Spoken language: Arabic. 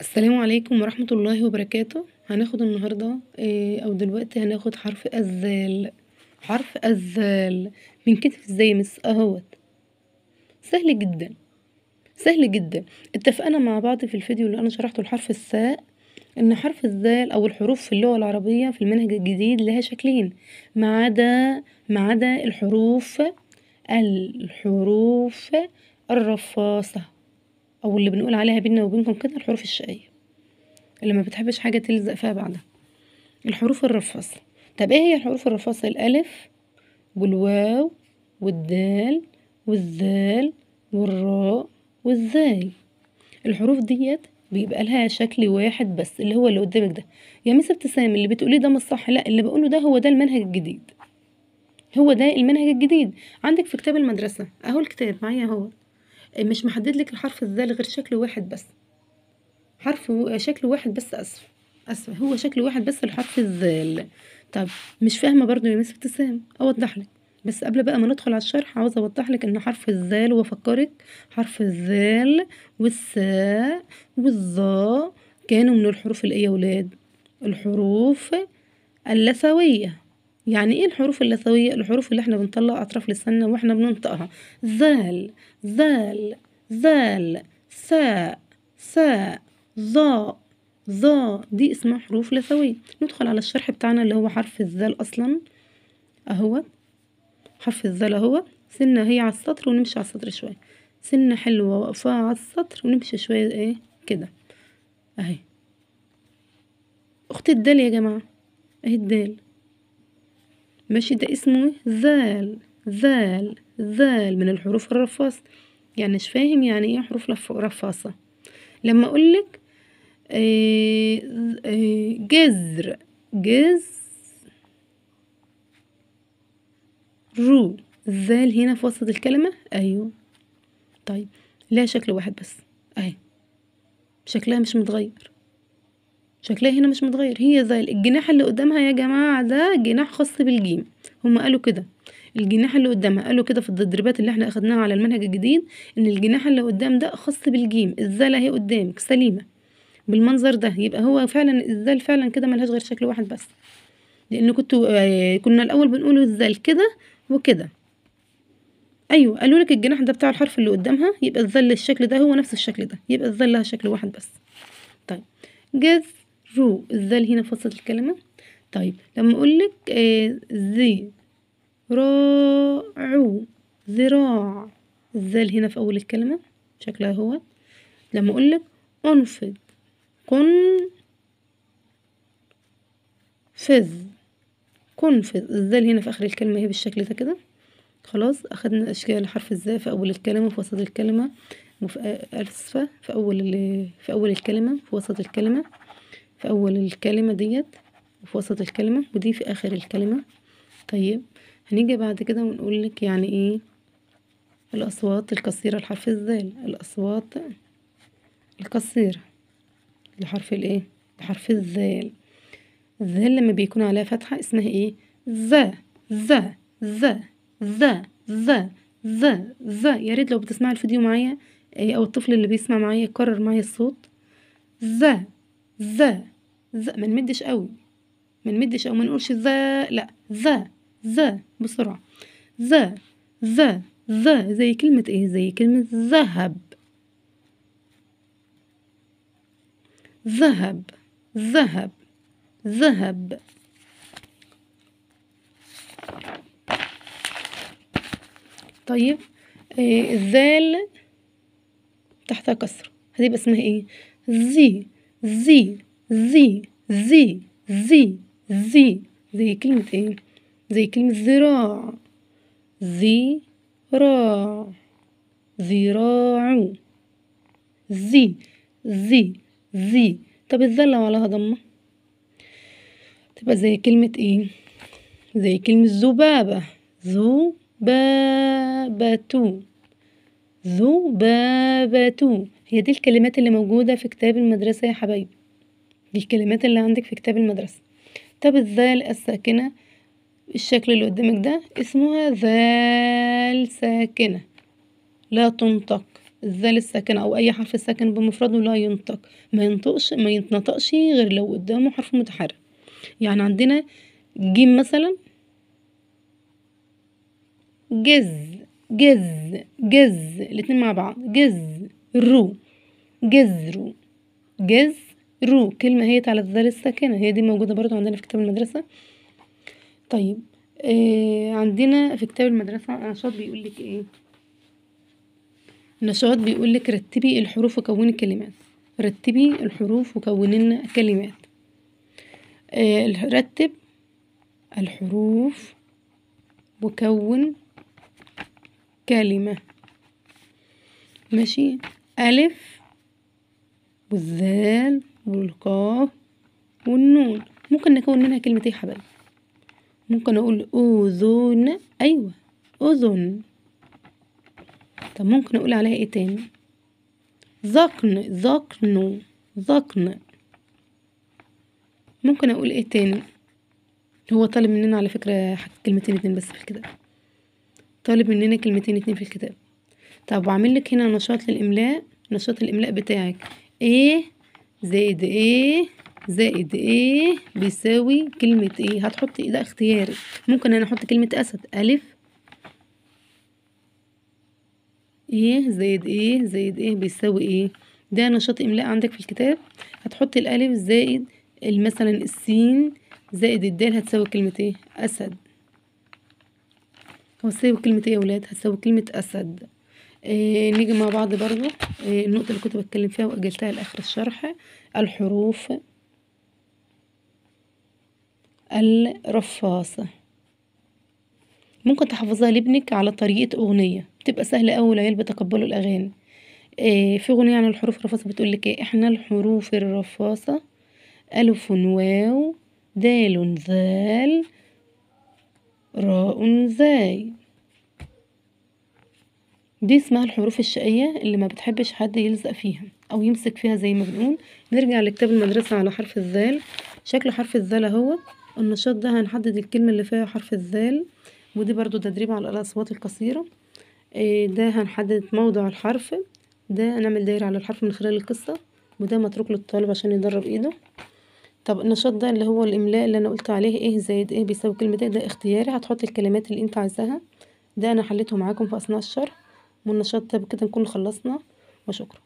السلام عليكم ورحمة الله وبركاته هناخد النهاردة آه، او دلوقتي هناخد حرف الزال حرف الزال كتف ازاي مس اهوت سهل جدا سهل جدا اتفقنا مع بعض في الفيديو اللي انا شرحته الحرف الساء ان حرف الزال او الحروف في اللغة العربية في المنهج الجديد لها شكلين ما عدا ما عدا الحروف الحروف الرفاصة او اللي بنقول عليها بينا وبينكم كده الحروف الشقيه اللي ما بتحبش حاجه تلزق فيها بعدها الحروف الرفاصه طب ايه هي الحروف الرفاصه الالف والواو والدال والذال والراء والزاي الحروف ديت بيبقى لها شكل واحد بس اللي هو اللي قدامك ده يا ميس ابتسام اللي بتقوليه ده مش صح لا اللي بقوله ده هو ده المنهج الجديد هو ده المنهج الجديد عندك في كتاب المدرسه اهو الكتاب معايا اهو مش محدد لك الحرف الذال غير شكل واحد بس حرف شكل واحد بس اسف اسف هو شكل واحد بس الحرف الذال طب مش فاهمه برضو يا مس ابتسام اوضح لك بس قبل بقى ما ندخل على الشرح عاوزه اوضح لك ان حرف الذال وافكرك حرف الذال والساء والظاء كانوا من الحروف الايه يا ولاد الحروف اللثويه يعني ايه الحروف اللثوية الحروف اللي احنا بنطلع اطراف لساننا واحنا بننطقها ذال ذال ذال ساء ساء ظاء ظاء دي اسمها حروف لثوية ندخل على الشرح بتاعنا اللي هو حرف الذال اصلا اهو حرف الذال اهو سنة هي على السطر ونمشي على السطر شوية سنة حلوة واقفة على السطر ونمشي شوية ايه كده اهي اخت الدال يا جماعة اهي الدال ماشي ده اسمه ذال ذال ذال من الحروف الرفاصة يعني مش فاهم يعني ايه حروف رفاصة لما اقولك ايه جذر جز رو ذال هنا في وسط الكلمة ايوه طيب لا شكل واحد بس اهي شكلها مش متغير شكلها هنا مش متغير هي زي الجناح اللي قدامها يا جماعة ده جناح خاص بالجيم هما قالوا كده الجناح اللي قدامها قالوا كده في التدريبات اللي احنا اخدناها على المنهج الجديد ان الجناح اللي قدام ده خاص بالجيم الزالة هي قدامك سليمة بالمنظر ده يبقى هو فعلا الزال فعلا كده ملهاش غير شكل واحد بس لان كنت آه، كنا الاول بنقوله الزال كده وكده ايوه قالوا لك الجناح ده بتاع الحرف اللي قدامها يبقى الزل الشكل ده هو نفس الشكل ده يبقى الزل لها شكل واحد بس طيب جز رو الذال هنا في وسط الكلمة طيب لما أقولك ذي آه، راعو ذراع الذال هنا في أول الكلمة شكلها هو لما أقولك أنفض كن فذ كنفذ الذال هنا في آخر الكلمة هي بالشكل ده كده خلاص أخدنا أشكال حرف الذال في أول الكلمة في وسط الكلمة وفي أسفة آه، في أول في أول الكلمة في وسط الكلمة في أول الكلمة ديت وفي وسط الكلمة ودي في آخر الكلمة طيب هنيجي بعد كده ونقول لك يعني ايه الأصوات القصيرة لحرف الزال الأصوات القصيرة لحرف الايه لحرف الزال الزال لما بيكون عليها فتحة اسمها ايه ذا ذا ذا ذا ذا ذا ذا يا ريت لو بتسمعي الفيديو معايا او الطفل اللي بيسمع معايا يكرر معايا الصوت ذا ذا ذا ما نمدش قوي ما نمدش او ما نقولش ذا لا ذا ذا بسرعه ذا ذا ذا زي كلمه ايه زي كلمه ذهب ذهب ذهب ذهب طيب آه، الذال تحتها كسر هتبقى اسمها ايه ذي زي زي زي زي زي زي كلمة إيه؟ زي كلمة زراع زي راع زراع زي زي زي طب الزلة وعليها ضمة تبقى زي كلمة ايه زي كلمة ذبابة ذبابة ذبابة هي دي الكلمات اللي موجودة في كتاب المدرسة يا حبايبي دي الكلمات اللي عندك في كتاب المدرسة طب الذال الساكنة الشكل اللي قدامك ده اسمها ذال ساكنة لا تنطق الذال الساكنة أو أي حرف ساكن بمفرده لا ينطق ما ينطقش ما يتنطقش غير لو قدامه حرف متحرك يعني عندنا جيم مثلا جز جز جز الاتنين مع بعض جز رو جزرو جز رو كلمة هي على الدال الساكنة هي دي موجودة برضو عندنا في كتاب المدرسة طيب آه عندنا في كتاب المدرسة نشاط بيقول لك ايه نشاط بيقول لك رتبي الحروف وكوني كلمات رتبي الحروف وكوني لنا كلمات آه رتب الحروف وكون كلمة ماشي ألف والذال والقاف والنون ممكن نكون منها كلمة يا حبايبي ممكن اقول اذن ايوه اذن طب ممكن اقول عليها ايه تاني ذقن ذقن ذقن ممكن اقول ايه تاني هو طالب مننا على فكرة كلمتين اتنين بس في كده طالب مننا كلمتين اتنين في الكتاب طب وعامل لك هنا نشاط للاملاء نشاط الاملاء بتاعك ايه زائد ايه زائد ايه بيساوي كلمة ايه هتحط ايه ده اختياري ممكن انا احط كلمة اسد الف ايه زائد ايه زائد ايه بيساوي ايه ده نشاط املاء عندك في الكتاب هتحط الالف زائد مثلا السين زائد الدال هتساوي كلمة ايه اسد هنساوي كلمة ايه يا ولاد هتساوي كلمة أسد إيه نيجي مع بعض برضو إيه النقطة اللي كنت بتكلم فيها وأجلتها لآخر الشرح الحروف الرفاصة ممكن تحفظها لابنك على طريقة أغنية بتبقى سهلة أوي العيال بتقبلوا الأغاني إيه في أغنية عن الحروف الرفاصة بتقولك إيه إحنا الحروف الرفاصة ألف واو دال ذال راء زاي دي اسمها الحروف الشقية اللي ما بتحبش حد يلزق فيها أو يمسك فيها زي ما بنقول نرجع لكتاب المدرسة على حرف الذال شكل حرف الذال أهو النشاط ده هنحدد الكلمة اللي فيها حرف الذال ودي برضو تدريب على الأصوات القصيرة إيه، ده هنحدد موضع الحرف ده نعمل دايرة على الحرف من خلال القصة وده متروك للطالب عشان يدرب ايده طب النشاط ده اللي هو الإملاء اللي أنا قلت عليه ايه زائد ايه بيساوي كلمة إيه ده اختياري هتحطي الكلمات اللي انت عايزاها ده أنا حليته معاكم في أثناء الشرح والنشاط ده بكده نكون خلصنا وشكرا